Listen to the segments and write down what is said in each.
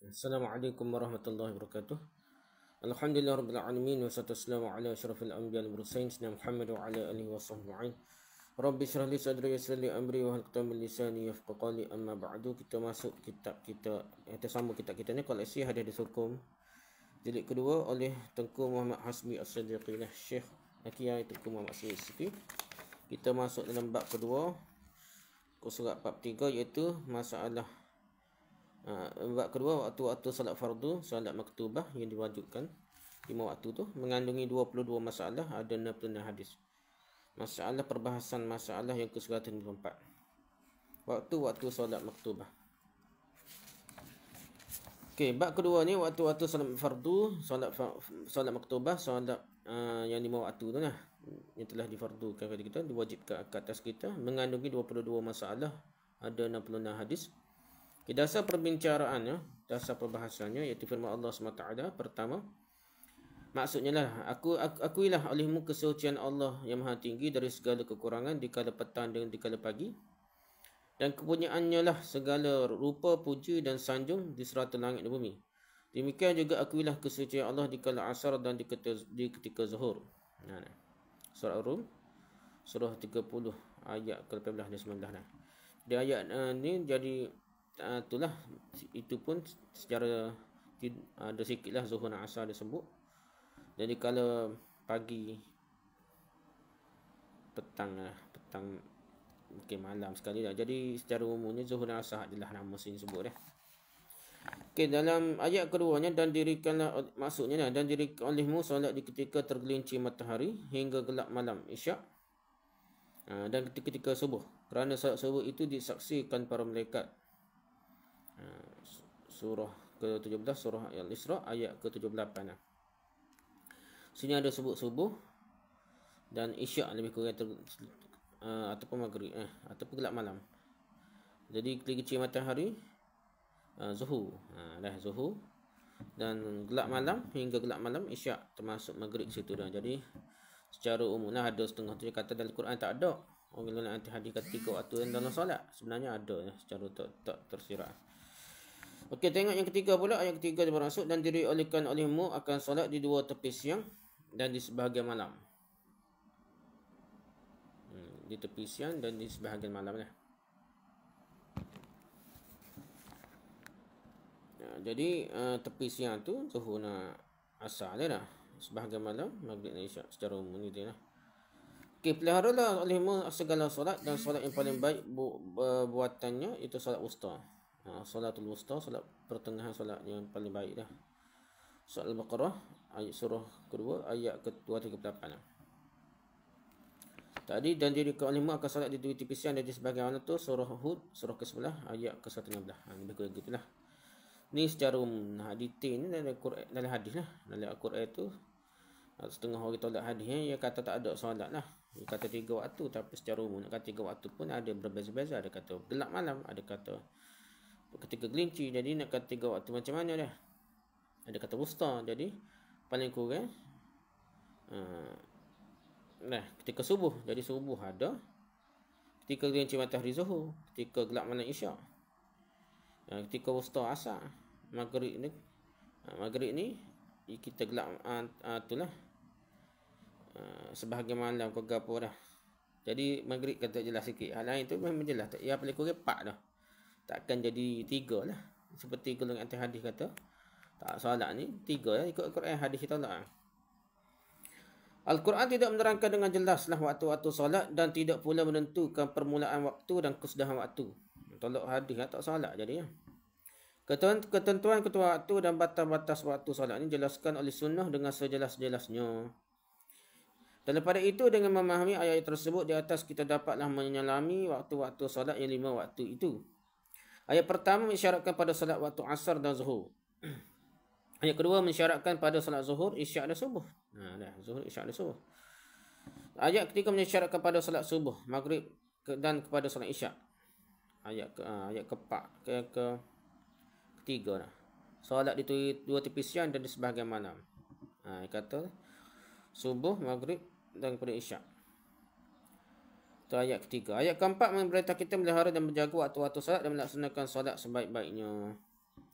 Assalamualaikum warahmatullahi wabarakatuh. Alhamdulillah rabbil alamin wassalatu wassalamu ala asyrafil anbiya'i wal mursalin sayyidina Muhammad wa ala alihi washabbihi. Rabbi syrah li sadri yassir li amri wa hal qatami lisani yafqahu li amma ba'du. Kita masuk kitab kita kita sambung kitab kita ni koleksi hadis disukum jilid kedua oleh Tengku Muhammad Hasmi As-Siddiqi lah Syekh Akiyai Tengku Muhammad Hasmi siddiqi Kita masuk dalam bab kedua. Kursurat bab tiga iaitu masalah Ha, bab kedua waktu-waktu solat fardu, solat maktubah yang diwajibkan lima waktu tu mengandungi 22 masalah ada 66 hadis. Masalah perbahasan masalah yang ke-104. Waktu-waktu solat maktubah. Okey, bab kedua ni waktu-waktu solat fardu, solat solat maktubah, solat uh, yang lima waktu tu lah yang telah difardukan kepada kita, diwajibkan ke atas kita mengandungi 22 masalah ada 66 hadis. Okay, dasar perbincaraannya, dasar perbahasannya iaitu firman Allah SWT pertama. Maksudnya lah, aku, aku, aku ilah olehmu kesucian Allah yang maha tinggi dari segala kekurangan di kala petang dan di kala pagi. Dan kepunyaannya lah segala rupa puji dan sanjung di serata langit dan bumi. Demikian juga aku ilah kesucian Allah di kala asar dan di ketika, di ketika zuhur. Nah, surah Rum, surah 30 ayat ke-18 dan 19. Nah. Di ayat uh, ni jadi uh, itulah itu pun secara ada sikitlah zuhur dan asar dia sebut. Jadi kalau pagi petang lah, petang mungkin malam sekali lah. Jadi secara umumnya zuhur dan asar adalah nama sini sebut dia. Okey dalam ayat keduanya dan dirikanlah maksudnya lah, dan dirik olehmu solat di ketika tergelincir matahari hingga gelap malam isyak ah, dan ketika, ketika subuh kerana solat subuh itu disaksikan para malaikat surah ke-17 surah al-Isra ayat ke-78 lah. Sini ada sebut subuh dan isyak lebih kurang ter, uh, ataupun maghrib eh ataupun gelap malam. Jadi ketika matahari uh, zuhur. uh, dah zuhur dan gelap malam hingga gelap malam isyak termasuk maghrib situ dah. Jadi secara umum lah ada setengah tu kata dalam Quran tak ada. Orang yang nak hadis kata tiga waktu yang dalam solat sebenarnya ada ya secara tak tersirat. Okey, tengok yang ketiga pula. Ayat ketiga bermaksud dan diri olehkan olehmu akan solat di dua tepi siang dan di sebahagian malam. Hmm, di tepi siang dan di sebahagian malam lah. Ya, jadi, eh, tepi siang tu suhu nak asal dia lah. Sebahagian malam, maghrib dan isyak secara umum gitu lah. Okey, pelihara lah olehmu segala solat dan solat yang paling baik bu eh, buatannya itu solat ustaz. Ha, solatul wusta solat pertengahan solat yang paling baik dah surah al-baqarah ayat surah kedua ayat ke-238 lah. tadi dan diri ke-5 akan solat di dua tipisan dan di sebagian mana tu surah hud surah ke-11 ayat ke-116 ha ni begitu gitulah ni secara umum nah, detail ni dalam Quran dalam hadis lah dalam Al-Quran tu ha, setengah orang tolak hadis yang kata tak ada solat lah dia kata tiga waktu tapi secara umum nak kata tiga waktu pun ada berbeza-beza ada kata gelap malam ada kata ketika gelinci jadi nak kata tiga waktu macam mana dah ada kata wusta jadi paling kurang uh, nah ketika subuh jadi subuh ada ketika gelinci matahari zuhur ketika gelap malam isyak uh, ketika wusta asar maghrib ni uh, maghrib ni kita gelap uh, uh, itulah uh, sebahagian malam kegapurah jadi maghrib kata jelas sikit hal lain tu memang jelas tak ya paling kurang 4 dah takkan jadi tiga lah. Seperti golongan anti hadis kata. Tak salah ni. Tiga ya Ikut Al-Quran hadis kita lah. Al-Quran tidak menerangkan dengan jelaslah waktu-waktu solat dan tidak pula menentukan permulaan waktu dan kesudahan waktu. Tolak hadis lah. Tak salah jadi ya. Ketentuan ketua waktu dan batas-batas waktu salat ini jelaskan oleh sunnah dengan sejelas-jelasnya. Dan daripada itu dengan memahami ayat tersebut di atas kita dapatlah menyelami waktu-waktu salat yang lima waktu itu. Ayat pertama mensyaratkan pada solat waktu asar dan zuhur. Ayat kedua mensyaratkan pada solat zuhur, isyak dan subuh. Ha dah, zuhur, isyak dan subuh. Ayat ketiga mensyaratkan pada solat subuh, maghrib dan kepada solat isyak. Ayat ke ha, ayat keempat ke, ke ketiga dah. Solat itu dua tepi siang dan di sebahagian malam. Ha, kata subuh, maghrib dan kepada isyak. Itu ayat ketiga. Ayat keempat memberitahu kita melihara dan menjaga waktu-waktu salat dan melaksanakan salat sebaik-baiknya.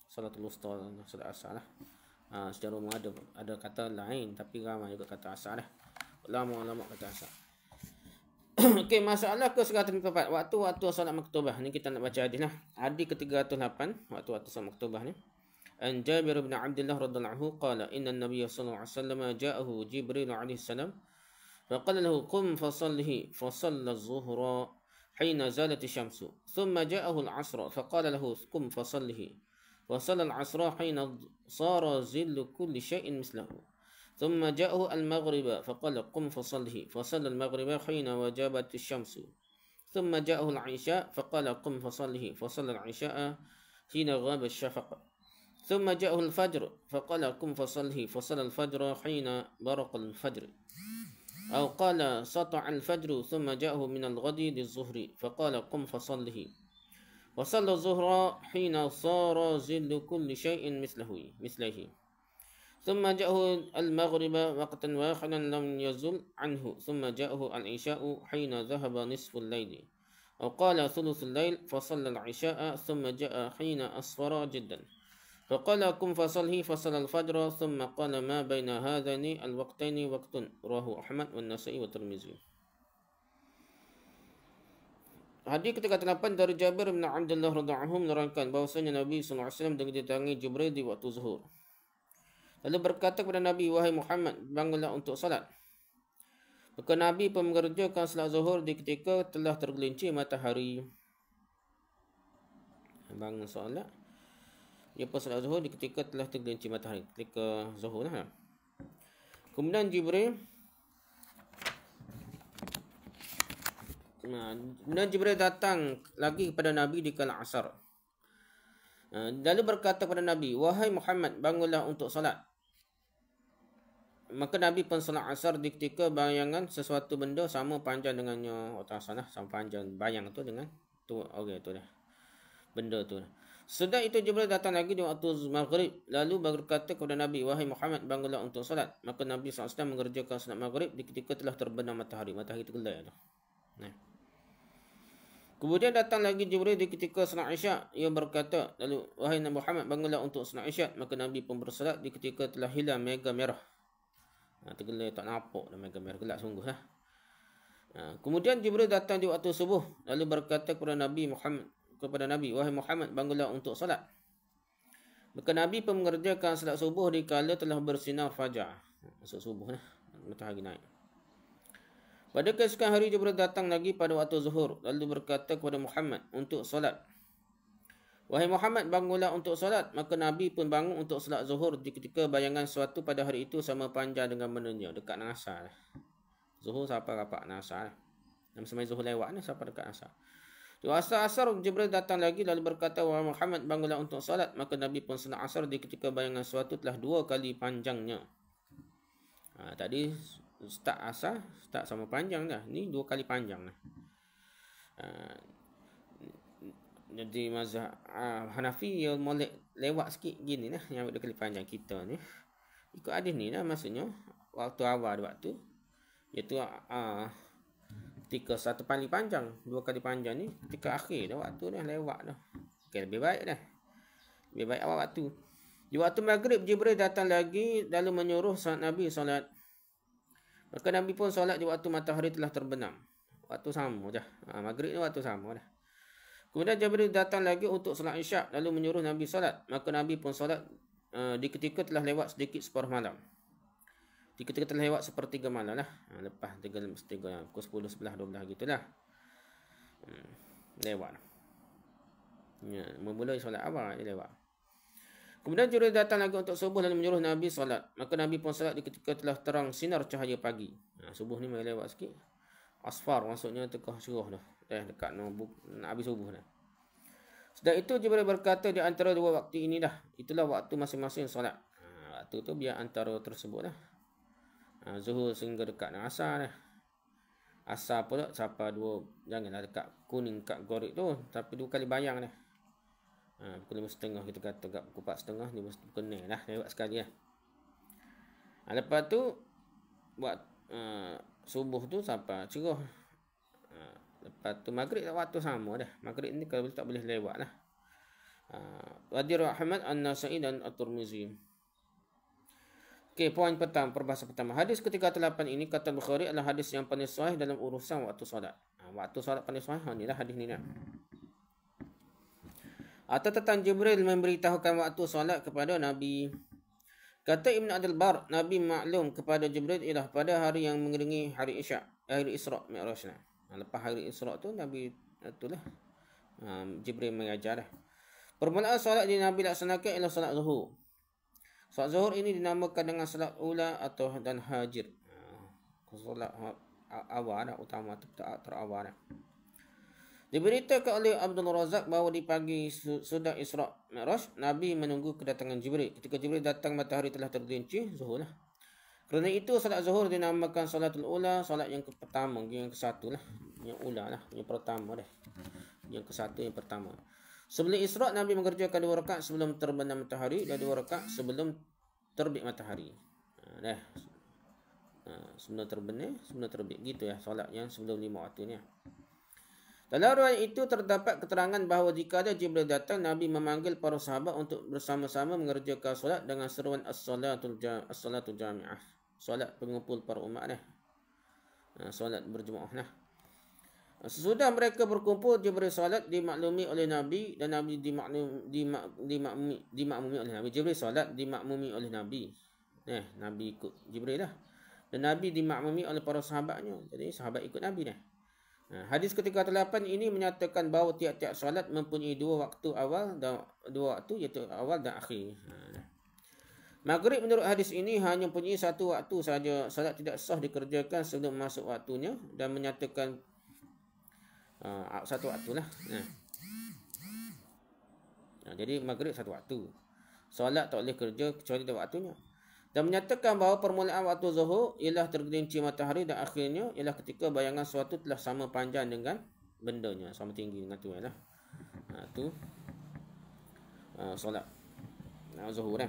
Solat lusta dan solat asal lah. Ha, secara umum ada, ada kata lain tapi ramai juga kata asal lah. Lama-lama kata asal. Okey, masalah ke 104. Waktu-waktu salat maktubah. Ni kita nak baca hadis lah. Hadis ke-308. Waktu-waktu salat maktubah ni. An Jabir bin Abdullah radhiyallahu qala inna an-nabiy alaihi wasallam ja'ahu Jibril alaihi salam فقال له قم فصله فصلى الظهر حين زالت الشمس ثم جاءه العصر فقال له قم فصله وصل العصر حين صار ظل كل شيء مثله ثم جاءه المغرب فقال قم فصله فصلى المغرب حين وجبت الشمس ثم جاءه العشاء فقال قم فصله فصلى العشاء حين غاب الشفق ثم جاءه الفجر فقال قم فصله فصلى الفجر حين برق الفجر أو قال سطع الفجر ثم جاءه من الغد للظهر فقال قم فصله وصلى الظهر حين صار زل كل شيء مثله مثله ثم جاءه المغرب وقتا واحدا لم يزل عنه ثم جاءه العشاء حين ذهب نصف الليل أو قال ثلث الليل فصلى العشاء ثم جاء حين أصفر جدا فقال قم فصلي فصل الفجر ثم قال ما بين هذين الوقتين وقت رواه احمد والنسائي والترمذي Hadis ke-38 dari Jabir bin Abdullah radhiyallahu menerangkan bahwasanya Nabi sallallahu alaihi wasallam dengan ditangi Jibril di waktu zuhur. Lalu berkata kepada Nabi, "Wahai Muhammad, bangunlah untuk salat." Maka Nabi pun mengerjakan salat zuhur di ketika telah tergelincir matahari. Bangun salat. Ia pun salat zuhur ketika telah tergelincir matahari. Ketika zuhur lah. Kemudian Jibril. Kemudian Jibril datang lagi kepada Nabi di kala asar. Lalu berkata kepada Nabi, Wahai Muhammad, bangunlah untuk salat. Maka Nabi pun salat asar di ketika bayangan sesuatu benda sama panjang dengannya. Oh, tak salah, sama panjang bayang tu dengan tu. okay, tu dah. Benda tu dah. Sedang itu Jibril datang lagi di waktu maghrib. Lalu berkata kepada Nabi, Wahai Muhammad, bangunlah untuk salat. Maka Nabi SAW mengerjakan solat maghrib di ketika telah terbenam matahari. Matahari itu gelap. Nah. Kemudian datang lagi Jibril di ketika solat isyak. Ia berkata, lalu Wahai Nabi Muhammad, bangunlah untuk solat isyak. Maka Nabi pun bersolat di ketika telah hilang mega merah. Nah, ha, tergelap tak nampak dah mega merah. Gelap sungguh. Ha? Nah. Kemudian Jibril datang di waktu subuh. Lalu berkata kepada Nabi Muhammad, kepada Nabi, "Wahai Muhammad, bangunlah untuk salat. Maka Nabi pun mengerjakan solat subuh di kala telah bersinar fajar. Masuk subuh lah. Matahari naik. Pada kesukaan hari Jibril datang lagi pada waktu zuhur. Lalu berkata kepada Muhammad untuk salat. Wahai Muhammad bangunlah untuk salat. Maka Nabi pun bangun untuk salat zuhur. Di ketika bayangan suatu pada hari itu sama panjang dengan menunya. Dekat Nasar. Zuhur siapa rapat Nasar. Yang semai zuhur lewat ni siapa dekat Nasar. Di asar-asar Jibril datang lagi lalu berkata wahai Muhammad bangunlah untuk salat maka Nabi pun solat asar di ketika bayangan suatu telah dua kali panjangnya. Ha, tadi tak asar tak sama panjang dah. Ni dua kali panjang dah. Ha, jadi mazhab uh, Hanafi ya molek lewat sikit gini lah yang dua kali panjang kita ni. Ikut hadis ni lah maksudnya waktu awal waktu iaitu uh, ketika satu pali panjang, dua kali panjang ni ketika akhir dah waktu dah lewat dah. Okey lebih baik dah. Lebih baik awal waktu. Di waktu maghrib Jibril datang lagi lalu menyuruh sahabat Nabi salat. Maka Nabi pun salat di waktu matahari telah terbenam. Waktu sama dah. Ha, maghrib ni waktu sama dah. Kemudian Jibril datang lagi untuk salat isyak lalu menyuruh Nabi salat. Maka Nabi pun salat uh, eh, di ketika telah lewat sedikit separuh malam kita kita lewat seperti ke lah ha, lepas tiga tiga pukul sepuluh sebelah dua belah gitulah hmm, lewat ya, mula solat awal dia lewat kemudian juru datang lagi untuk subuh dan menyuruh Nabi solat maka Nabi pun solat ketika telah terang sinar cahaya pagi ha, subuh ni mai lewat sikit asfar maksudnya tekah suruh dah eh, dekat nak habis subuh dah Sedang itu Jibril berkata di antara dua waktu ini dah itulah waktu masing-masing solat ha, waktu tu biar antara tersebut lah Ha, Zuhur sehingga dekat dengan asar asa Asar pula sampai dua. Janganlah dekat kuning kat gorik tu. Tapi dua kali bayang dia. Ha, pukul lima setengah kita kata. Kat pukul empat setengah. Ni mesti pukul ni lah. Lewat sekali lah. Ha, lepas tu. Buat. Uh, subuh tu siapa, cerah. Uh, lepas tu maghrib tak waktu sama dah. Maghrib ni kalau tak boleh lewat lah. Uh, Wadi An-Nasa'i dan At-Tirmizi. Okey, poin pertama, perbahasa pertama. Hadis ke-38 ini kata Bukhari adalah hadis yang paling sahih dalam urusan waktu solat. Ha, waktu solat paling sahih, ha, inilah hadis ini. nak. Atau tentang Jibril memberitahukan waktu solat kepada Nabi. Kata Ibn Abdul Bar, Nabi maklum kepada Jibril ialah pada hari yang mengeringi hari Isyak, hari Isra' Mi'raj. Nah, ha, lepas hari Isra' tu, Nabi itulah. Ha, um, Jibril mengajar. Lah. Permulaan solat di Nabi laksanakan ialah solat zuhur. Salat zuhur ini dinamakan dengan salat ula atau dan hajir. Salat ha- awal utama atau terawal. Diberitakan oleh Abdul Razak bahawa di pagi sudah Isra' Mi'raj, Nabi menunggu kedatangan Jibril. Ketika Jibril datang, matahari telah tergelincir, zuhur lah. Kerana itu, salat zuhur dinamakan salatul ula, salat yang pertama, yang ke-satu lah. Yang ula lah, yang pertama dah. Yang ke-satu, yang pertama. Sebelum Isra' Nabi mengerjakan dua rakaat sebelum terbenam matahari dan dua rakaat sebelum terbit matahari. Ha, dah. Ha, sebelum terbenam, sebelum terbit. Gitu ya solat yang sebelum lima waktu ni. Ya. Dalam ruang itu terdapat keterangan bahawa jika ada Jibril datang, Nabi memanggil para sahabat untuk bersama-sama mengerjakan solat dengan seruan as-salatul, ja- as-salatul jami'ah. Solat pengumpul para umat ni. Ha, solat berjemaah ni. Ha. Sesudah mereka berkumpul dia beri solat dimaklumi oleh Nabi dan Nabi dimaklum dimak, dimakmumi oleh Nabi. Jibril solat dimakmumi oleh Nabi. Eh, Nabi ikut Jibril lah. Dan Nabi dimakmumi oleh para sahabatnya. Jadi sahabat ikut Nabi dah. Hadis ketika 8 ini menyatakan bahawa tiap-tiap solat mempunyai dua waktu awal dan dua waktu iaitu awal dan akhir. Maghrib menurut hadis ini hanya mempunyai satu waktu saja. Solat tidak sah dikerjakan sebelum masuk waktunya dan menyatakan uh, satu waktu lah. Uh. Uh, jadi maghrib satu waktu. Solat tak boleh kerja kecuali dalam waktunya. Dan menyatakan bahawa permulaan waktu zuhur ialah tergelinci matahari dan akhirnya ialah ketika bayangan suatu telah sama panjang dengan bendanya. Sama tinggi dengan lah tu. Itu lah. uh, uh, solat. Zuhur kan.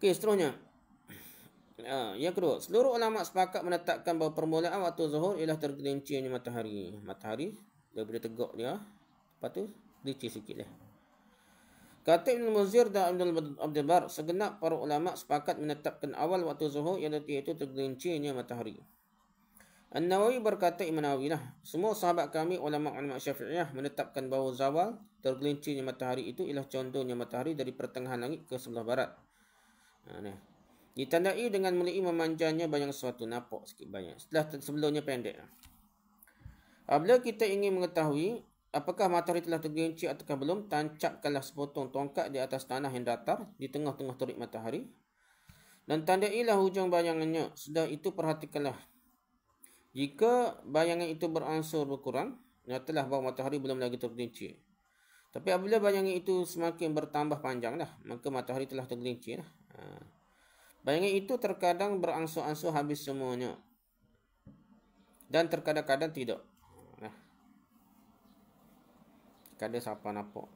Okey, seterusnya. Ha, yang kedua, seluruh ulama sepakat menetapkan bahawa permulaan waktu zuhur ialah tergelincirnya matahari. Matahari daripada tegak dia. Lepas tu licir sikitlah. Kata Ibn Muzir dan Ibn Abdul Bar, segenap para ulama sepakat menetapkan awal waktu zuhur yang iaitu tergelincirnya matahari. An-Nawawi berkata Ibn Nawawi lah, semua sahabat kami ulama-ulama syafi'iyah menetapkan bahawa zawal tergelincirnya matahari itu ialah contohnya matahari dari pertengahan langit ke sebelah barat. Ha, ni. Ditandai dengan mulai memanjangnya banyak sesuatu. Nampak sikit banyak. Setelah sebelumnya pendek. Bila kita ingin mengetahui apakah matahari telah tergerinci ataukah belum, tancapkanlah sepotong tongkat di atas tanah yang datar di tengah-tengah terik matahari. Dan tandailah hujung bayangannya. Sudah itu perhatikanlah. Jika bayangan itu beransur berkurang, nyatalah bahawa matahari belum lagi tergerinci. Tapi apabila bayangan itu semakin bertambah panjanglah, maka matahari telah tergerinci. Haa. Bayangan itu terkadang berangsur-angsur habis semuanya. Dan terkadang-kadang tidak. Nah. Kada siapa nampak.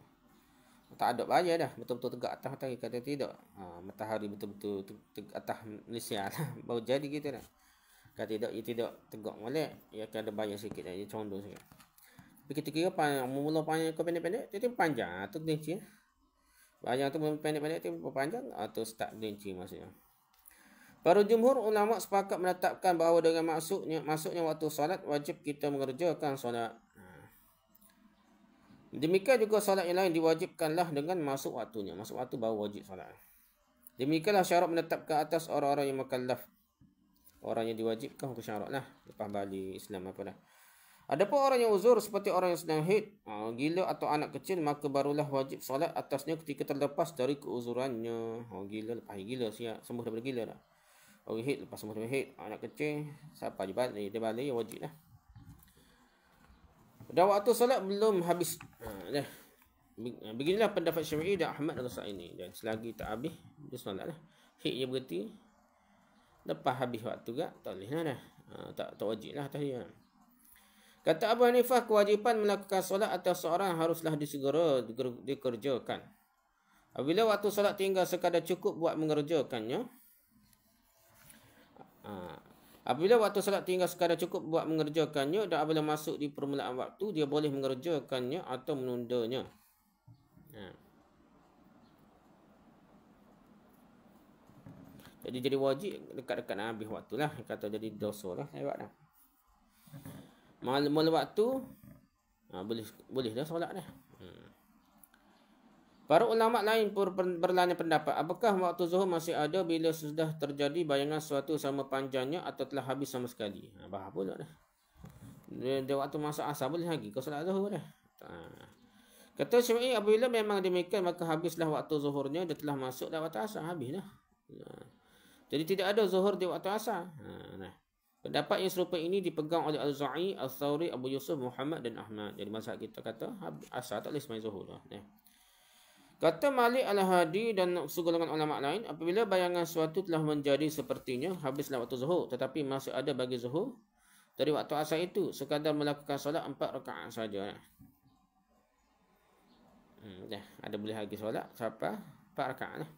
Tak ada bahaya dah. Betul-betul tegak atas matahari. Kata tidak. Ha, matahari betul-betul tegak atas Malaysia lah. Baru jadi kita dah. Kata tidak, ia ya tidak tegak balik. Ia ya, akan ada bahaya sikit. Ia lah. ya, condong sikit. Tapi kita kira panjang. Mula panjang kau pendek-pendek. Tapi panjang. Itu kelinci. Bayang itu pendek-pendek. Tapi panjang. Atau start kelinci maksudnya. Para jumhur ulama sepakat menetapkan bahawa dengan maksudnya masuknya waktu solat wajib kita mengerjakan solat. Hmm. Demikian juga solat yang lain diwajibkanlah dengan masuk waktunya. Masuk waktu baru wajib solat. Demikianlah syarat menetapkan atas orang-orang yang mukallaf. Orang yang diwajibkan hukum syaratlah lepas balik Islam apa dah. Adapun orang yang uzur seperti orang yang sedang haid, ha, gila atau anak kecil maka barulah wajib solat atasnya ketika terlepas dari keuzurannya. Oh gila lepas gila siap sembuh daripada gila dah. Orang hit lepas semua hit anak kecil siapa je balik dia yang wajib lah. Dah waktu solat belum habis. Ha, dah. Ha, beginilah pendapat Syafi'i dan Ahmad dalam saat ini. Dan selagi tak habis dia solat lah. Hit dia berhenti lepas habis waktu juga tak boleh lah dah. Ha, tak tak wajib lah tadi. Kata Abu Hanifah kewajipan melakukan solat atas seorang haruslah disegera dikerjakan. Apabila waktu solat tinggal sekadar cukup buat mengerjakannya, Ha. Apabila waktu salat tinggal sekadar cukup buat mengerjakannya dan apabila masuk di permulaan waktu, dia boleh mengerjakannya atau menundanya. Ha. Jadi jadi wajib dekat-dekat nak habis waktu lah. Kata jadi dosa lah. Hebat lah. mula waktu, ha, boleh, boleh dah solat dah. Para ulama lain berlainan pendapat. Apakah waktu zuhur masih ada bila sudah terjadi bayangan suatu sama panjangnya atau telah habis sama sekali? Ha, bahas pula dah. Dia, dia waktu masa asal boleh lagi. Kau salat zuhur dah. Ha. Kata Syafi'i apabila memang demikian maka habislah waktu zuhurnya dia telah masuk dah waktu asal habis dah. Ha. Jadi tidak ada zuhur di waktu asal. Ha, nah. Pendapat yang serupa ini dipegang oleh Al-Za'i, Al-Thawri, Abu Yusuf, Muhammad dan Ahmad. Jadi masa kita kata asal tak boleh semain zuhur lah. Ha. Kata Malik Al-Hadi dan segolongan ulama lain, apabila bayangan suatu telah menjadi sepertinya, habislah waktu zuhur. Tetapi masih ada bagi zuhur dari waktu asal itu. Sekadar melakukan solat empat rakaat sahaja. Hmm, dah, ada boleh lagi solat. Siapa? Empat rakaat lah.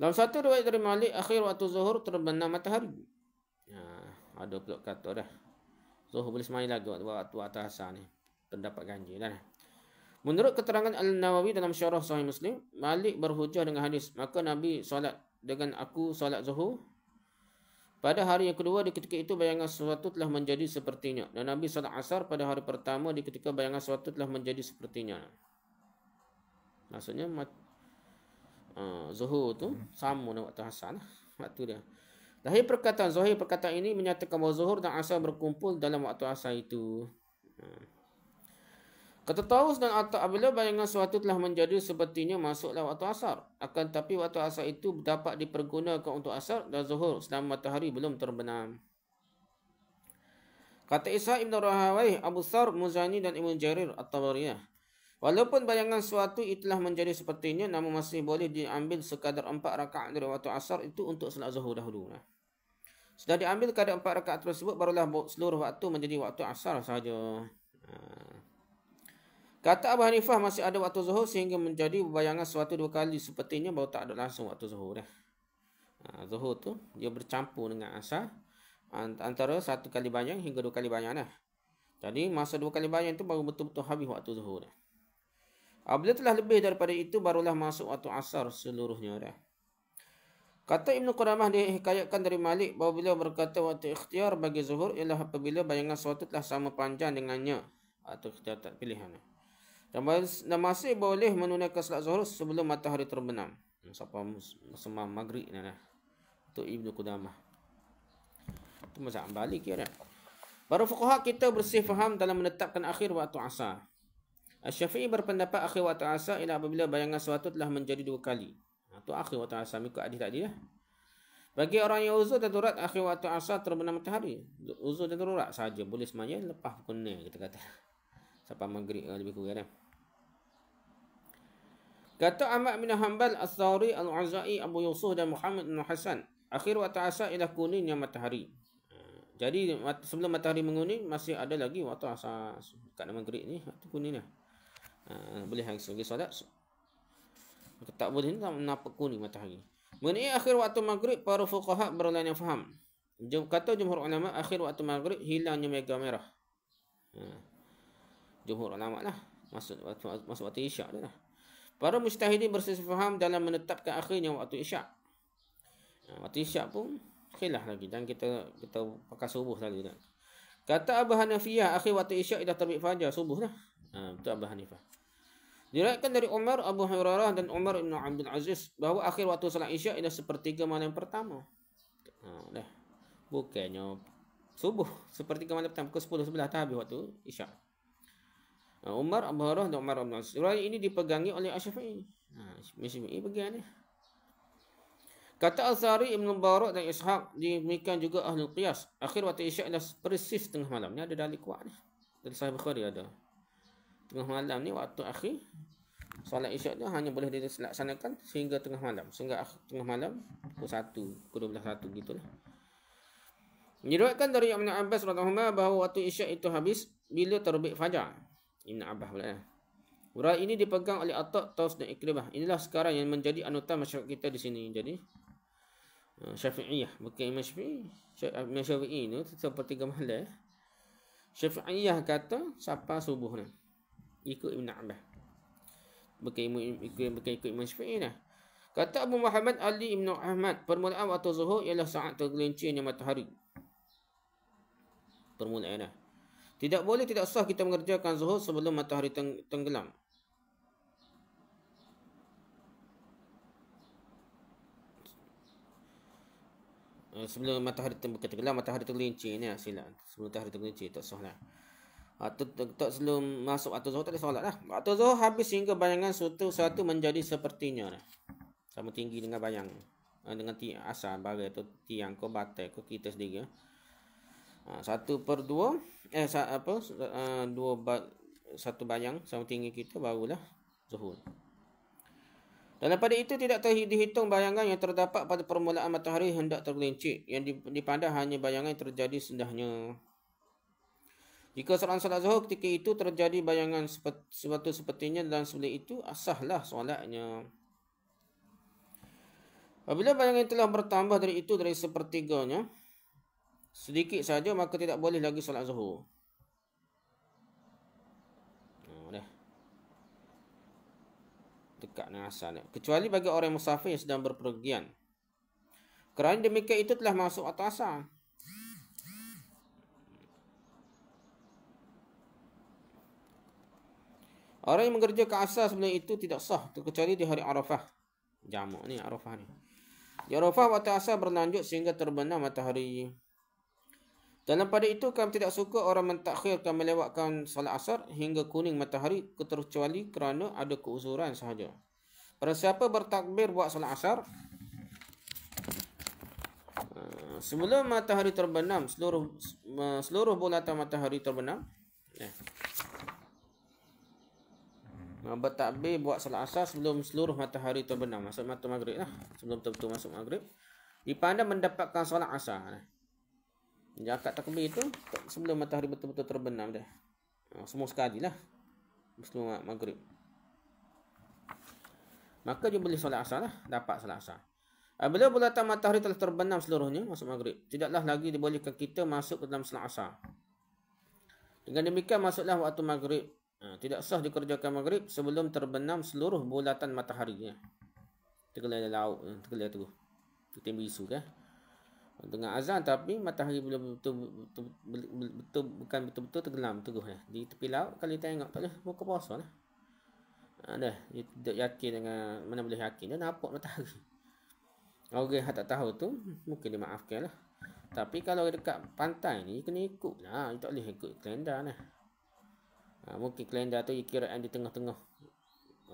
Dalam satu riwayat dari Malik, akhir waktu zuhur terbenam matahari. Ya, ada pula kata dah. Zuhur boleh semain lagi waktu, waktu atas asal ni. Pendapat ganjil lah. Dah. Menurut keterangan Al-Nawawi dalam syarah Sahih Muslim, Malik berhujah dengan hadis, maka Nabi solat dengan aku solat zuhur. Pada hari yang kedua di ketika itu bayangan sesuatu telah menjadi sepertinya. Dan Nabi salat asar pada hari pertama di ketika bayangan sesuatu telah menjadi sepertinya. Maksudnya uh, zuhur tu hmm. sama dengan waktu asar lah. Waktu dia. Lahir perkataan zuhur perkataan ini menyatakan bahawa zuhur dan asar berkumpul dalam waktu asar itu. Uh. Kata Taus dan Atta' apabila bayangan suatu telah menjadi sepertinya masuklah waktu asar. Akan tapi waktu asar itu dapat dipergunakan untuk asar dan zuhur selama matahari belum terbenam. Kata Isa Ibn Rahawaih, Abu Thar, Muzani dan Ibn Jarir at Bariyah. Walaupun bayangan suatu itulah menjadi sepertinya, namun masih boleh diambil sekadar empat rakaat dari waktu asar itu untuk selat zuhur dahulu. Sudah diambil kadar empat rakaat tersebut, barulah seluruh waktu menjadi waktu asar sahaja. Haa. Kata Abu Hanifah masih ada waktu zuhur sehingga menjadi bayangan suatu dua kali. Sepertinya baru tak ada langsung waktu zuhur dah. Ha, zuhur tu dia bercampur dengan asar. Antara satu kali bayang hingga dua kali bayang dah. Jadi masa dua kali bayang tu baru betul-betul habis waktu zuhur dah. Apabila telah lebih daripada itu barulah masuk waktu asar seluruhnya dah. Kata Ibn Qudamah dihikayatkan dari Malik bahawa beliau berkata waktu ikhtiar bagi zuhur ialah apabila bayangan suatu telah sama panjang dengannya atau kita tak pilihannya. Dan masih boleh menunaikan salat zuhur sebelum matahari terbenam. Sapa semam maghrib ni lah. Itu Ibn Qudamah. Itu masa balik kira. Para fuqaha kita bersih faham dalam menetapkan akhir waktu asar. Asy-Syafi'i berpendapat akhir waktu asar ialah apabila bayangan suatu telah menjadi dua kali. Itu ha, akhir waktu asar mengikut hadis tadi lah. Bagi orang yang uzur dan darurat akhir waktu asar terbenam matahari. Uzur dan darurat saja boleh semaya lepas pukul kita kata sampai maghrib uh, lebih kurang kan. Kata Ahmad bin Hanbal Al-Thawri Al-Azai Abu Yusuf dan Muhammad bin Hassan Akhir waktu asa ialah kuningnya matahari. Ah, jadi sebelum matahari menguning masih ada lagi waktu asa kat nama Greek ni waktu kuningnya. Uh, ah, boleh hari lah, sebagai solat. Maka tak boleh ni tak menampak kuning matahari. Mengenai akhir waktu maghrib para fuqaha berlain yang faham. Kata jumhur ulama akhir waktu maghrib hilangnya mega merah jumhur ulama lah. Maksud maksud waktu isyak dia lah. Para mujtahidin bersifat faham dalam menetapkan akhirnya waktu isyak. Ha, waktu isyak pun khilaf lagi dan kita kita pakai subuh lagi, kan. Kata Abu Hanifah, akhir waktu isyak dah terbit fajar subuh lah. Ha, betul Abu Hanifah. Diraikan dari Umar Abu Hurairah dan Umar bin Abdul Aziz bahawa akhir waktu salat isyak ialah sepertiga malam pertama. Ha, dah. Bukannya subuh sepertiga malam pertama pukul 10 11 dah habis waktu isyak. Ha, Umar Abu Hurairah dan Umar bin Asyurai ini dipegangi oleh Asy-Syafi'i. Ha, Syafi'i pegang ni. Kata Al-Sari Ibn Barak dan Ishaq dimikan juga Ahli Qiyas. Akhir waktu isya adalah persis tengah malam. Ini ada dalil kuat ni. Dari sahib Bukhari ada. Tengah malam ni waktu akhir. Solat isya tu hanya boleh dilaksanakan sehingga tengah malam. Sehingga akhir, tengah malam pukul 1, pukul 12.1 gitu lah. Diriwayatkan dari Ibn Abbas radhiyallahu anhu bahawa waktu Isyak itu habis bila terbit fajar. Ibn Abbas pula. Eh. Ura ini dipegang oleh Atta, Taus dan Ikribah. Inilah sekarang yang menjadi anutan masyarakat kita di sini. Jadi, uh, ha, Syafi'iyah. Eh. Bukan Imam Syafi'i. Imam Syafi'i ni, seperti kemahal. Eh. Syafi'iyah kata, siapa subuh ni? Ikut Ibn Abbas. Bukan, bukan, bukan ikut Imam Syafi'i lah. Kata Abu Muhammad Ali Ibn Ahmad, permulaan waktu zuhur ialah saat tergelincirnya matahari. Permulaan lah. Tidak boleh, tidak sah kita mengerjakan zuhur sebelum matahari teng tenggelam. Eh, sebelum matahari tenggelam, matahari tergelincir. Ini hasilnya. Lah, sebelum matahari terlinci, tak sah lah. Atau ah, tak sebelum masuk waktu zuhur, tak ada solat lah. Waktu zuhur habis sehingga bayangan suatu satu menjadi sepertinya. Lah. Sama tinggi dengan bayang. Eh, dengan asal, bagai tu tiang, kau batai, kau kita sendiri. Eh. Ha, satu per dua eh sa, apa eh, dua ba, satu bayang sama tinggi kita barulah zuhur dan pada itu tidak dihitung bayangan yang terdapat pada permulaan matahari hendak tergelincir yang dipandang hanya bayangan yang terjadi sendahnya jika seorang salat zuhur ketika itu terjadi bayangan sesuatu sepertinya dan sebelum itu asahlah solatnya Apabila bayangan telah bertambah dari itu dari sepertiganya, sedikit saja maka tidak boleh lagi solat zuhur. Hmm, Dekat dengan asal. Kecuali bagi orang musafir yang sedang berpergian. Kerana demikian itu telah masuk atas asal. Orang yang ke asal sebelum itu tidak sah. Kecuali di hari Arafah. Jamuk ni Arafah ni. Di Arafah waktu asal berlanjut sehingga terbenam Matahari. Dalam pada itu, kami tidak suka orang mentakhirkan melewatkan solat asar hingga kuning matahari kecuali kerana ada keuzuran sahaja. Para siapa bertakbir buat solat asar, eh, sebelum matahari terbenam, seluruh eh, seluruh bulatan matahari terbenam, ya. bertakbir buat solat asar sebelum seluruh matahari terbenam, maksud matahari maghrib lah, sebelum betul-betul masuk maghrib, dipandang mendapatkan solat asar. Zakat takbir tu sebelum matahari betul-betul terbenam dah. Semua sekali lah. Sebelum maghrib. Maka dia boleh solat asar lah. Dapat solat asar. Bila ah, bulatan matahari telah terbenam seluruhnya masuk maghrib. Tidaklah lagi dibolehkan kita masuk ke dalam solat asar. Dengan demikian masuklah waktu maghrib. Ah, tidak sah dikerjakan maghrib sebelum terbenam seluruh bulatan matahari. Tergelar laut. Tergelar tu. Tertimbisu kan. Okay? dengan azan tapi matahari belum betul betul, betul, betul, betul, bukan betul-betul tergelam terus eh. Lah. di tepi laut kali tengok tak boleh muka puasa lah ada ha, dia tidak yakin dengan mana boleh yakin dia nampak matahari orang yang tak tahu tu mungkin dia maafkan lah tapi kalau dekat pantai ni kena ikut lah dia tak boleh ikut kalendar lah ha, mungkin kalendar tu kira di tengah-tengah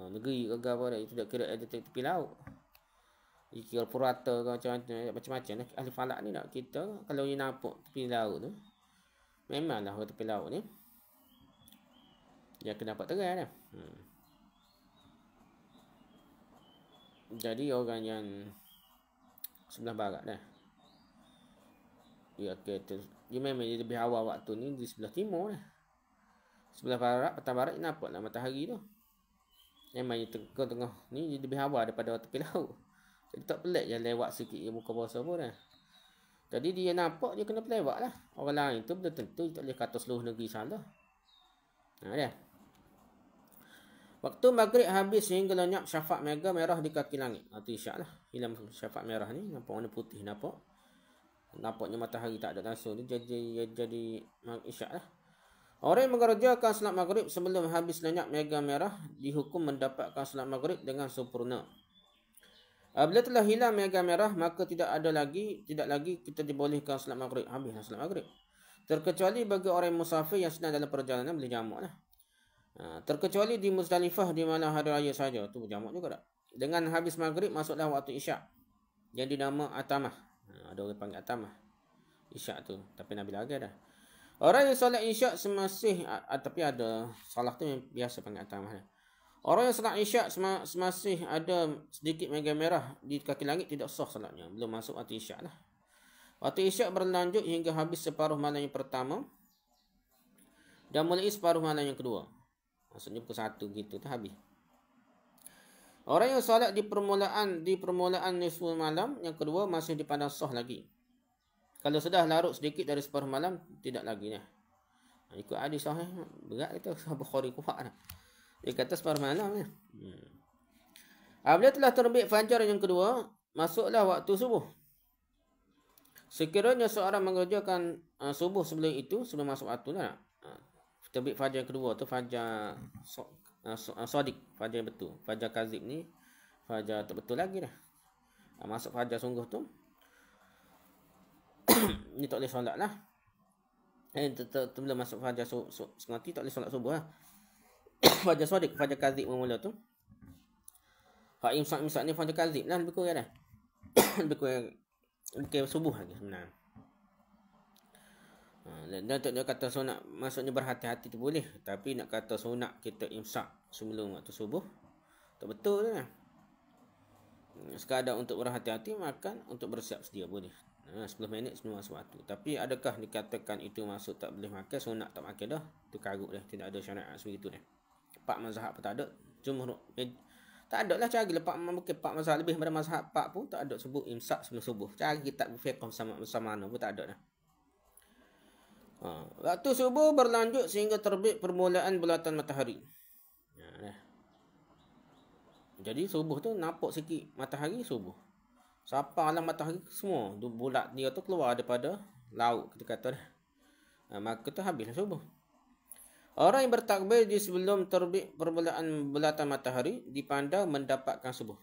ha, negeri ke apa dia tidak kira yang di tepi laut ikil purata ke macam-macam lah. Ahli falak ni nak kita kalau ni nampak tepi laut tu. Memanglah orang tepi laut ni. Dia akan dapat terang lah. Hmm. Jadi orang yang sebelah barat dah. Dia akan ter... Dia memang dia lebih awal waktu ni di sebelah timur lah. Sebelah barat, petang barat ni nampak lah matahari tu. Memang dia tengah-tengah ni dia lebih awal daripada orang tepi laut tak pelik yang lewat sikit dia buka puasa pun eh. Jadi dia nampak dia kena pelewat lah. Orang lain tu belum tentu tak boleh kata seluruh negeri salah. Ha dia. Waktu maghrib habis sehingga lenyap syafak mega merah di kaki langit. Itu ha, isyak lah. Hilang syafak merah ni. Nampak warna putih nampak. Nampaknya matahari tak ada langsung. ni. jadi, jadi, jadi isyak lah. Orang yang mengerjakan salat maghrib sebelum habis lenyap mega merah dihukum mendapatkan salat maghrib dengan sempurna. Ah, Bila telah hilang mega merah, maka tidak ada lagi, tidak lagi kita dibolehkan salat maghrib. Habislah salat maghrib. Terkecuali bagi orang musafir yang sedang dalam perjalanan boleh jamaklah lah. Ah, terkecuali di Muzdalifah di mana hari raya saja tu jamak juga tak. Dengan habis maghrib masuklah waktu isyak. Yang dinama Atamah. Ah, ada orang panggil Atamah. Isyak tu. Tapi Nabi lagi dah. Orang yang solat isyak semasih. Tapi ada salah tu yang biasa panggil Atamah. lah. Orang yang salat isyak masih ada sedikit mega merah di kaki langit tidak sah salatnya. Belum masuk waktu isyak lah. Waktu isyak berlanjut hingga habis separuh malam yang pertama. Dan mulai separuh malam yang kedua. Maksudnya pukul satu gitu tak habis. Orang yang salat di permulaan di permulaan nisfu malam yang kedua masih dipandang sah lagi. Kalau sudah larut sedikit dari separuh malam tidak lagi lah. Ikut hadis sah eh. Berat kita sahabat khori kuat lah. Dia kata separuh malam ni. Hmm. Apabila telah terbit fajar yang kedua, masuklah waktu subuh. Sekiranya seorang mengerjakan uh, subuh sebelum itu, sebelum masuk waktu lah. Uh, terbit fajar yang kedua tu fajar so, uh, so, uh, sodik. Fajar betul. Fajar kazib ni. Fajar tak betul lagi lah Uh, masuk fajar sungguh tu. Ini tak boleh solat lah. Eh, sebelum masuk fajar so, so, sengati tak boleh solat subuh lah. Fajar Sodik Fajar Kazib mula-mula tu Fahim Misak Misak ni Fajar Kazib lah Lebih kurang dah Lebih kurang Bukan subuh lagi sebenarnya ha, Dan tak nak kata sunat Maksudnya berhati-hati tu boleh Tapi nak kata sunat kita imsak Sebelum waktu subuh Tak betul tu lah hmm, Sekadar untuk berhati-hati makan Untuk bersiap sedia boleh 10 ha, minit semua masuk Tapi adakah dikatakan itu masuk tak boleh makan Sunat tak makan dah Itu karut dah Tidak ada syarat sebegitu dah pak mazhab pun tak ada. Jumhur tak ada lah cari lepak mungkin pak mazhab lebih pada mazhab empat pun tak ada sebut imsak sebelum subuh. Cari tak fiqh sama sama mana pun tak ada dah. Ha, waktu subuh berlanjut sehingga terbit permulaan bulatan matahari. Ya, ha, nah. Jadi subuh tu nampak sikit matahari subuh. Siapa alam matahari semua tu bulat dia tu keluar daripada laut kita kata dah. Ha, maka tu habislah subuh. Orang yang bertakbir di sebelum terbit permulaan belatan matahari dipandang mendapatkan subuh.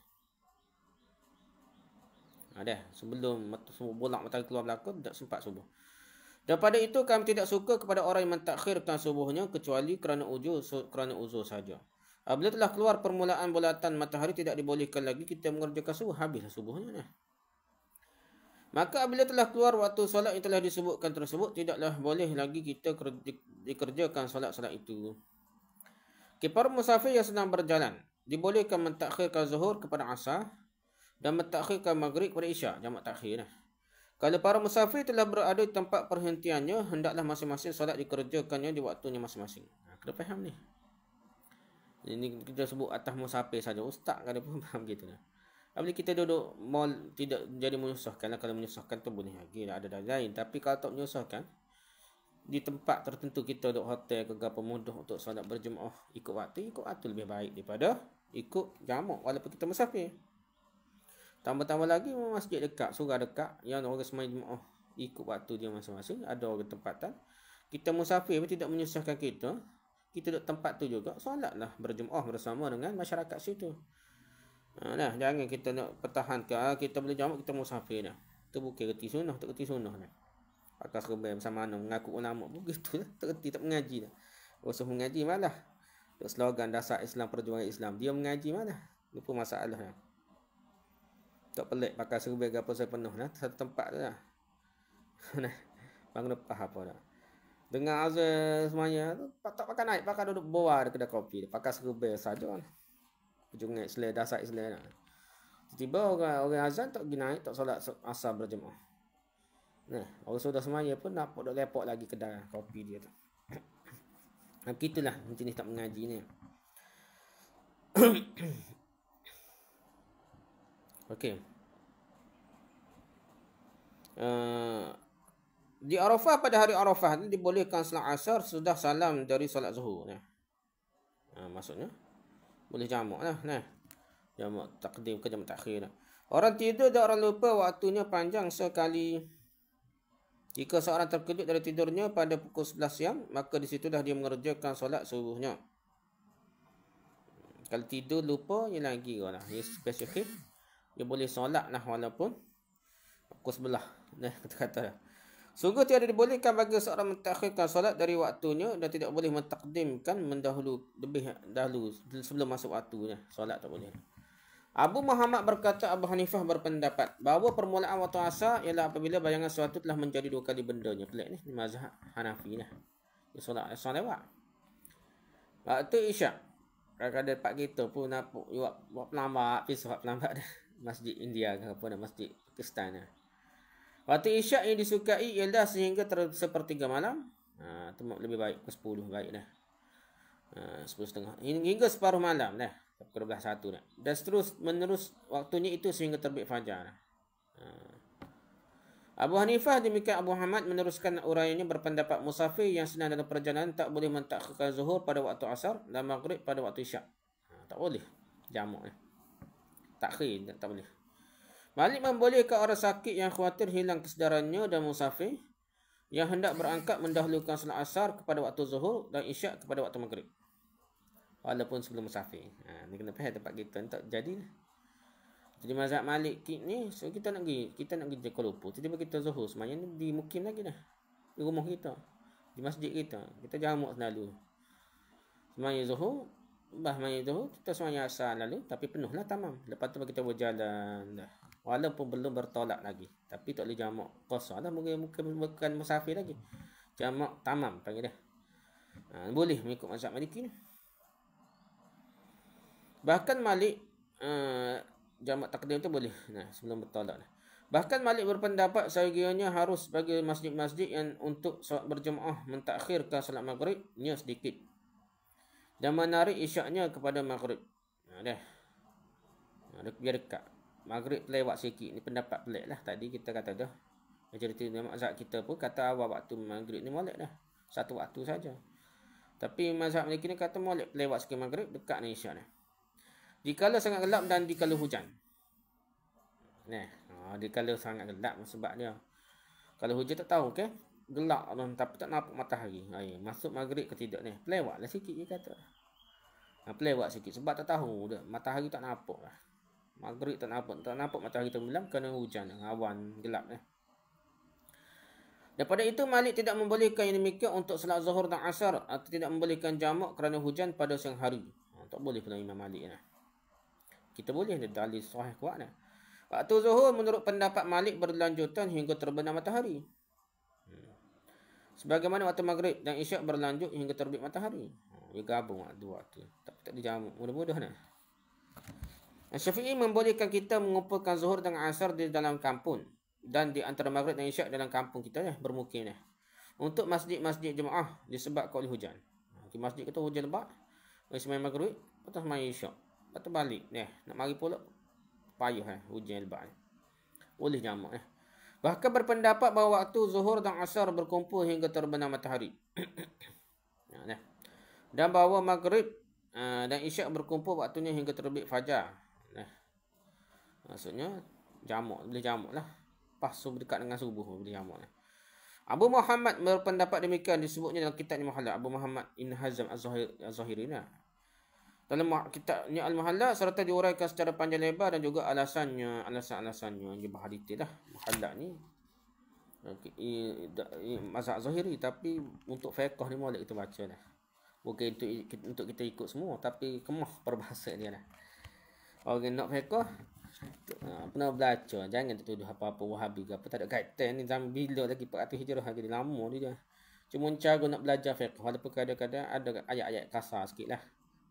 Ada ha, sebelum subuh bulat matahari keluar berlaku tak sempat subuh. Daripada itu kami tidak suka kepada orang yang mentakhir tentang subuhnya kecuali kerana uzur kerana uzur saja. Bila telah keluar permulaan bulatan matahari tidak dibolehkan lagi kita mengerjakan subuh habis subuhnya. Maka bila telah keluar waktu solat yang telah disebutkan tersebut, tidaklah boleh lagi kita dikerjakan solat-solat itu. Kepar musafir yang sedang berjalan, dibolehkan mentakhirkan zuhur kepada asar dan mentakhirkan maghrib kepada isyak, jamak takhir. Lah. Kalau para musafir telah berada di tempat perhentiannya, hendaklah masing-masing solat dikerjakannya di waktunya masing-masing. Ha, kena faham ni. Ini kita sebut atas musafir saja. Ustaz kan pun faham gitu. Lah. Apabila kita duduk mall tidak jadi menyusahkan lah. Kalau menyusahkan tu boleh lagi lah. Ada dan lain. Tapi kalau tak menyusahkan. Di tempat tertentu kita duduk hotel ke gapa mudah untuk solat berjemaah. Ikut waktu. Ikut waktu lebih baik daripada ikut jamak walaupun kita musafir. Tambah-tambah lagi masjid dekat. Surah dekat. Yang orang semai jemaah. Ikut waktu dia masing-masing. Ada orang tempatan. Kita musafir pun tidak menyusahkan kita. Kita duduk tempat tu juga. Solatlah berjemaah bersama dengan masyarakat situ. Nah, ha, jangan kita nak pertahankan ah, kita boleh jamak kita musafir dah. Tu bukan reti sunnah, tak reti sunnah dah. Atas rebel sama mana mengaku ulama begitu lah. Tak reti tak mengaji dah. Rasul oh, mengaji malah. Tak slogan dasar Islam perjuangan Islam. Dia mengaji malah. Itu pun masalah dah. Tak pelik pakai serba gapo saya penuh dah. Satu tempat tu dah. Nah. Bang lepas apa dah. Dengan azal semuanya tak pakai naik, pakai duduk bawah ada kedai kopi. Pakai serba saja lah hujung selai dah saat selai lah. Tiba-tiba orang, orang azan tak pergi naik, tak solat asal berjemaah. Nah, orang sudah semaya pun nak pok repot lagi kedai kopi dia tu. Nah, gitulah macam ni tak mengaji ni. Okey. Uh, di Arafah pada hari Arafah ni dibolehkan solat asar sudah salam dari solat zuhur ya. Uh, maksudnya uh, boleh jamak lah. Nah. Jamak takdim ke jamak takhir lah. Orang tidur dan orang lupa waktunya panjang sekali. Jika seorang terkejut dari tidurnya pada pukul 11 siang, maka di situ dah dia mengerjakan solat subuhnya. Kalau tidur lupa, ni lagi kau lah. Ini spesifik. Dia boleh solat lah walaupun pukul 11. Nah, kata -kata. Lah. Sungguh tiada dibolehkan bagi seorang mentakhirkan solat dari waktunya dan tidak boleh mentakdimkan mendahulu lebih dahulu sebelum masuk waktunya solat tak boleh. Abu Muhammad berkata Abu Hanifah berpendapat bahawa permulaan waktu asar ialah apabila bayangan suatu telah menjadi dua kali bendanya. Pelik ni mazhab Hanafi lah. solat asar lewat. Waktu isyak. Kadang-kadang dekat kita pun nak buat pelambak, pergi solat pelambak dah. Masjid India ke apa dah, masjid Pakistan dah. Waktu isyak yang disukai ialah sehingga ter, sepertiga malam. Itu ha, lebih baik. Ke sepuluh baik dah. Ha, sepuluh setengah. Hingga separuh malam dah. Kedua satu dah. Dan terus menerus waktunya itu sehingga terbit fajar. Ha. Abu Hanifah demikian Abu Hamad meneruskan uraiannya berpendapat musafir yang senang dalam perjalanan tak boleh mentakkan zuhur pada waktu asar dan maghrib pada waktu isyak. Ha, tak boleh. Jamuk. Takhir tak, tak boleh. Malik membolehkan orang sakit yang khawatir hilang kesedarannya dan musafir yang hendak berangkat mendahulukan salat asar kepada waktu zuhur dan isyak kepada waktu maghrib. Walaupun sebelum musafir. Ha, ini kena faham tempat kita. Tak jadi. Lah. Jadi mazhab Malik ni, so kita nak pergi, kita nak pergi Kuala Lumpur. tiba kita zuhur semuanya ni di mukim lagi dah. Di rumah kita. Di masjid kita. Kita jamuk selalu. Semuanya zuhur, bah zuhur, kita semuanya asal lalu tapi penuhlah tamam. Lepas tu kita berjalan dah walaupun belum bertolak lagi tapi tak boleh jamak qasar lah mungkin mungkin bukan musafir lagi jamak tamam panggil dia ha, boleh mengikut mazhab maliki ni bahkan malik uh, jamak takdir tu boleh nah sebelum bertolak lah. bahkan malik berpendapat sekiranya harus bagi masjid-masjid yang untuk solat berjemaah mentakhirkan solat maghribnya sedikit dan menarik isyaknya kepada maghrib nah dah biar dekat Maghrib lewat sikit ni pendapat pelik lah tadi kita kata dah. Majoriti mazhab kita pun kata awal waktu maghrib ni molek dah. Satu waktu saja. Tapi mazhab Maliki ni kata molek lewat sikit maghrib dekat ni isyak ni. Dikala sangat gelap dan dikala hujan. Nah, ha, oh, dikala sangat gelap sebab dia. Kalau hujan tak tahu okey. Gelap tapi tak nampak matahari. Ay, masuk maghrib ke tidak ni. Pelewatlah sikit dia kata. Ha, pelewat sikit sebab tak tahu dia. Matahari tak nampak lah. Maghrib tak nampak tak nampak matahari tenggelam kerana hujan awan gelap eh. Daripada itu Malik tidak membolehkan yang demikian untuk salat Zuhur dan Asar atau tidak membolehkan jamak kerana hujan pada siang hari. Ha, tak boleh pula Imam Malik nah. Eh. Kita boleh ada dalil sahih kuat nah. Eh. Waktu Zuhur menurut pendapat Malik berlanjutan hingga terbenam matahari. Hmm. Sebagaimana waktu Maghrib dan Isyak berlanjut hingga terbit matahari. Ha, dia gabung dua waktu. Tak tak dijamak mudah-mudahan nah. Eh. Syafi'i membolehkan kita mengumpulkan zuhur dengan asar di dalam kampung dan di antara maghrib dan isyak dalam kampung kita ya bermukim ya. Untuk masjid-masjid jemaah disebabkan oleh hujan. Di masjid kita hujan lebat. Mari semai maghrib, patah semai isyak. Patah balik ya. Nak mari pula payah ya. hujan lebat. Boleh jamak ya. Bahkan berpendapat bahawa waktu zuhur dan asar berkumpul hingga terbenam matahari. ya, ya. Dan bahawa maghrib uh, dan isyak berkumpul waktunya hingga terbit fajar. Maksudnya jamak boleh jamak lah. Pas dekat dengan subuh boleh jamak lah. Abu Muhammad berpendapat demikian disebutnya dalam kitabnya Muhalla Abu Muhammad Ibn Hazm Az-Zahiri nah. Dalam kitabnya Al-Muhalla serta diuraikan secara panjang lebar dan juga alasannya alasan-alasannya je bahadithi lah Muhalla ni. Okay, Mazhab Zahiri tapi untuk fiqh ni boleh kita baca lah. Bukan untuk, untuk kita ikut semua tapi kemah perbahasa dia lah. Okay, nak fiqh Uh, pernah belaca jangan tertuduh apa-apa wahabi ke apa tak ada kaitan ni zaman bila lagi 400 hijrah lagi lama dia cuma cara nak belajar fiqh walaupun kadang-kadang ada ayat-ayat kasar lah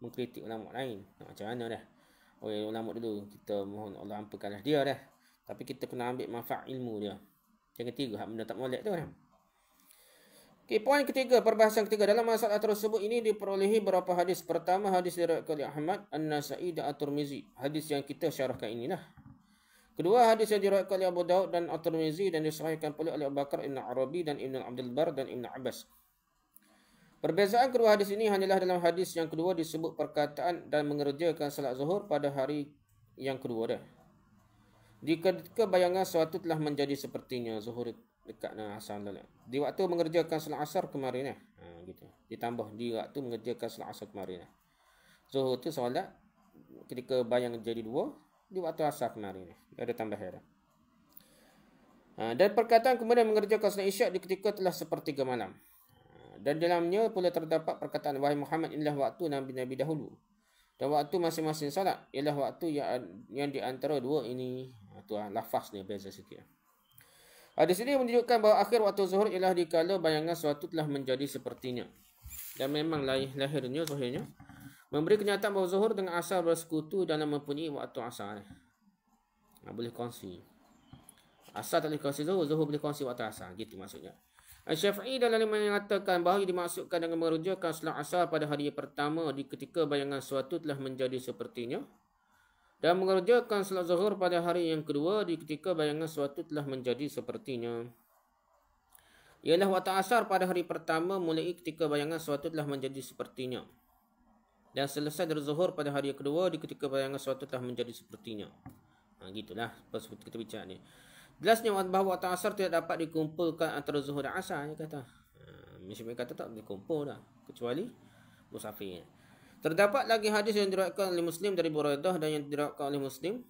mengkritik ulama lain ha, macam mana dah oi ulama dulu kita mohon Allah ampunkanlah dia dah tapi kita kena ambil manfaat ilmu dia jangan tiga hak benda tak molek tu dah Okay, poin ketiga, perbahasan ketiga dalam masalah tersebut ini diperolehi berapa hadis? Pertama hadis dari Kali Ahmad An-Nasa'i dan at turmizi Hadis yang kita syarahkan inilah. Kedua hadis yang diriwayatkan oleh Abu Daud dan At-Tirmizi dan disahihkan pula oleh Abu Bakar Ibn Arabi dan Ibn Abdul Bar dan Ibn Abbas. Perbezaan kedua hadis ini hanyalah dalam hadis yang kedua disebut perkataan dan mengerjakan salat zuhur pada hari yang kedua dah. Jika kebayangan suatu telah menjadi sepertinya zuhur dekat nah, asal dalam. Di waktu mengerjakan solat asar kemarin eh. Ha, gitu. Ditambah di waktu mengerjakan solat asar kemarin eh. Zuhur tu solat ketika bayang jadi dua di waktu asar kemarin eh. Ada tambah air. Ha, dan perkataan kemudian mengerjakan solat isyak di ketika telah sepertiga malam. Ha, dan dalamnya pula terdapat perkataan wahai Muhammad inilah waktu nabi-nabi dahulu. Dan waktu masing-masing solat ialah waktu yang yang di antara dua ini. Ha, tu lah lafaz dia beza sikit. Ada sini menunjukkan bahawa akhir waktu zuhur ialah dikala bayangan suatu telah menjadi sepertinya. Dan memang lahir, lahirnya zuhirnya. Memberi kenyataan bahawa zuhur dengan asal bersekutu dalam mempunyai waktu asal. Nah, boleh kongsi. Asal tak boleh kongsi zuhur, zuhur boleh kongsi waktu asal. Gitu maksudnya. Syafi'i dalam lima mengatakan bahawa dimaksudkan dengan merujukkan selang asal pada hari pertama di ketika bayangan suatu telah menjadi sepertinya dan mengerjakan salat zuhur pada hari yang kedua di ketika bayangan suatu telah menjadi sepertinya. Ialah waktu asar pada hari pertama mulai ketika bayangan suatu telah menjadi sepertinya. Dan selesai dari zuhur pada hari kedua di ketika bayangan suatu telah menjadi sepertinya. Ha, gitulah seperti kita bicara ni. Jelasnya bahawa waktu asar tidak dapat dikumpulkan antara zuhur dan asar. Dia kata. Ha, Mesti kata tak dikumpul dah. Kecuali musafir. Terdapat lagi hadis yang diriwayatkan oleh Muslim dari Buraidah dan yang diriwayatkan oleh Muslim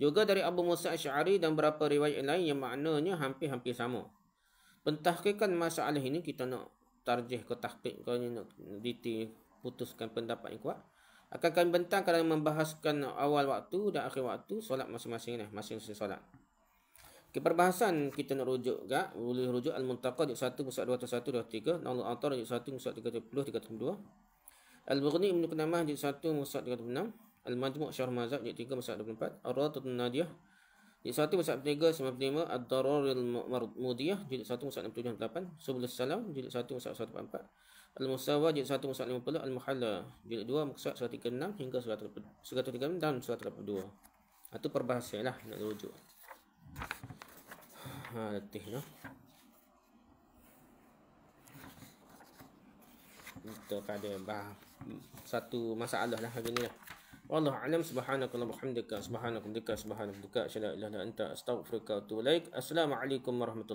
juga dari Abu Musa Asy'ari dan beberapa riwayat lain yang maknanya hampir-hampir sama. Pentahkikan masalah ini kita nak tarjih ke tahqiq ke nak diti putuskan pendapat yang kuat. Akan kami bentang kerana membahaskan awal waktu dan akhir waktu solat masing-masing ni, masing-masing solat. Okay, kita nak rujuk juga, boleh rujuk Al-Muntaqa di 1, Musa 2, 1, 2, 3, Nalul Antar di 1, Musa 30, 32. Al-Bughni Ibn Kunamah jilid 1 Musad 36 Al-Majmuk Syahr Mazhab jilid 3 Musad 24 Ar-Ratut Nadiah jilid 1 Musad 3 95 Ad-Dararil Mudiyah jilid 1 Musad 678 Subul Salam jilid 1 Musad 144 Al-Musawah jilid 1 Musad 50 Al-Muhalla jilid 2 Musad 136 hingga 136 dan 182 Itu perbahasan lah nak rujuk Ha letih lah kita tak bahan satu masalah lah hari ni lah. Wallahu alam subhanakallahu bihamdika subhanakallahu bihamdika subhanakallahu bihamdika asyhadu an la ilaha illa anta astaghfiruka wa atubu ilaik. Assalamualaikum warahmatullahi